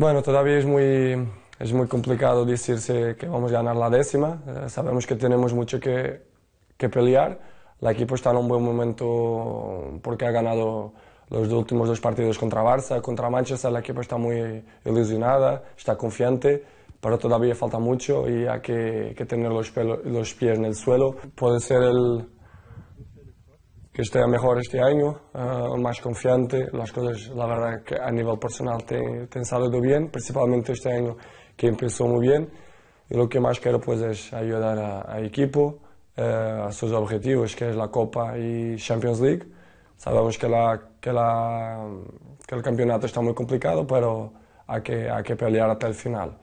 Bueno, todavía es muy, es muy complicado decirse que vamos a ganar la décima. Eh, sabemos que tenemos mucho que, pelear. El equipo está en un buen momento porque ha ganado los últimos dos partidos contra Barça, contra Manchester, la equipo está muy ilusionada, está confiante, pero todavía falta mucho y hay que, tener los, los pies en el suelo. Puede ser el, que esté mejor este año, eh, más confiante. Las cosas, la verdad, que a nivel personal te, te han salido bien, principalmente este año que empezó muy bien. Y lo que más quiero pues es ayudar a, equipo, eh, a sus objetivos, que es la Copa y Champions League. Sabemos que, la, que, la, que el campeonato está muy complicado, pero que, hay que pelear hasta el final.